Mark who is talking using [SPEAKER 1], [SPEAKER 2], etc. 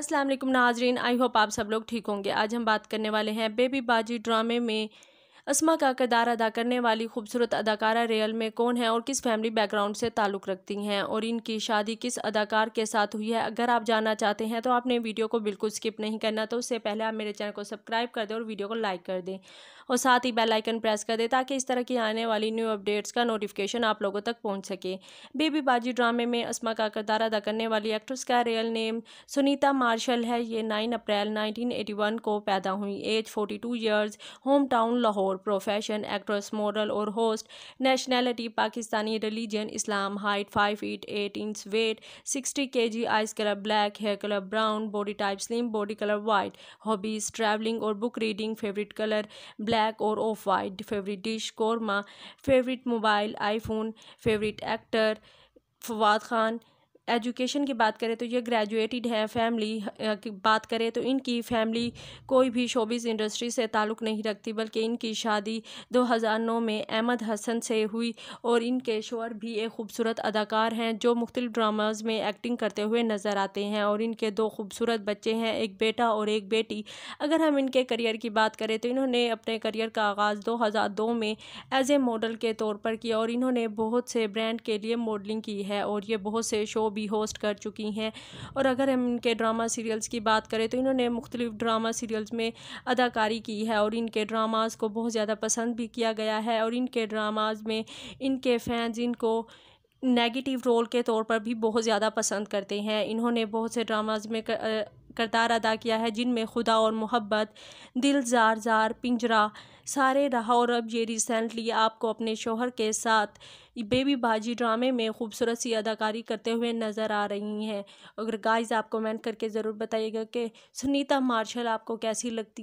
[SPEAKER 1] असलम नाजरीन I hope आप सब लोग ठीक होंगे आज हम बात करने वाले हैं बेबी बाजी ड्रामे में असमा का किरदार अदा करने वाली खूबसूरत अदाकारा रियल में कौन है और किस फैमिली बैकग्राउंड से ताल्लुक़ रखती हैं और इनकी शादी किस अदाकार के साथ हुई है अगर आप जानना चाहते हैं तो आपने वीडियो को बिल्कुल स्किप नहीं करना तो उससे पहले आप मेरे चैनल को सब्सक्राइब कर दें और वीडियो को लाइक कर दें और साथ ही बेलाइकन प्रेस कर दें ताकि इस तरह की आने वाली न्यू अपडेट्स का नोटिफिकेशन आप लोगों तक पहुँच सके बेबी बाजी ड्रामे में असमा का किरदार अदा करने वाली एक्ट्रेस का रियल नेम सुनीता मार्शल है ये नाइन अप्रैल नाइनटीन को पैदा हुई age forty two years home town Lahore और प्रोफेशन एक्ट्रेस मॉडल और होस्ट नेशनैलिटी पाकिस्तानी रिलीजन इस्लाम height five feet eight inch weight sixty K G eyes colour black hair colour brown body type slim body colour white hobbies travelling और book reading favourite colour black और off white favourite dish korma favourite mobile iPhone favourite actor Fawad Khan education की बात करें तो ये graduated हैं family की बात करें तो इनकी फैमिली कोई भी शोबिस इंडस्ट्री से ताल्लुक़ नहीं रखती बल्कि इनकी शादी 2009 में अहमद हसन से हुई और इनके शोर भी एक खूबसूरत अदाकार हैं जो मुख्तलिफ ड्रामाज में एक्टिंग करते हुए नज़र आते हैं और इनके दो खूबसूरत बच्चे हैं एक बेटा और एक बेटी अगर हम इनके करियर की बात करें तो इन्होंने अपने करियर का आगाज़ दो में एज ए मॉडल के तौर पर किया और इन्होंने बहुत से ब्रांड के लिए मॉडलिंग की है और ये बहुत से शो भी होस्ट कर चुकी हैं और अगर हम इनके ड्रामा सीरियल्स की बात करें तो इन्होंने मुख्तलिफ़ ड्रामा सीरियल्स में अदाकारी की है और इनके ड्रामाज़ को बहुत ज़्यादा पसंद भी किया गया है और इनके ड्रामाज़ में इनके फैंस इनको नेगेटिव रोल के तौर पर भी बहुत ज़्यादा पसंद करते हैं इन्होंने बहुत से ड्रामाज में कर, करदार अदा किया है जिनमें खुदा और मोहब्बत दिल जार जार पिंजरा सारे रहा और अब ये रिसेंटली आपको अपने शोहर के साथ बेबी बाजी ड्रामे में खूबसूरत सी अदाकारी करते हुए नज़र आ रही हैं अगर गाइस आप कमेंट करके ज़रूर बताइएगा कि सुनीता मार्शल आपको कैसी लगती हैं